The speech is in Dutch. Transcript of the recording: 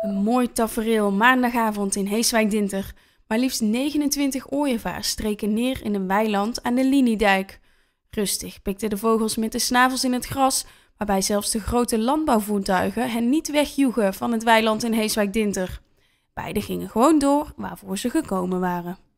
Een mooi tafereel maandagavond in Heeswijk-Dinter. Maar liefst 29 ooievaars streken neer in een weiland aan de Liniedijk. Rustig pikten de vogels met de snavels in het gras, waarbij zelfs de grote landbouwvoertuigen hen niet wegjoegen van het weiland in Heeswijk-Dinter. Beiden gingen gewoon door waarvoor ze gekomen waren.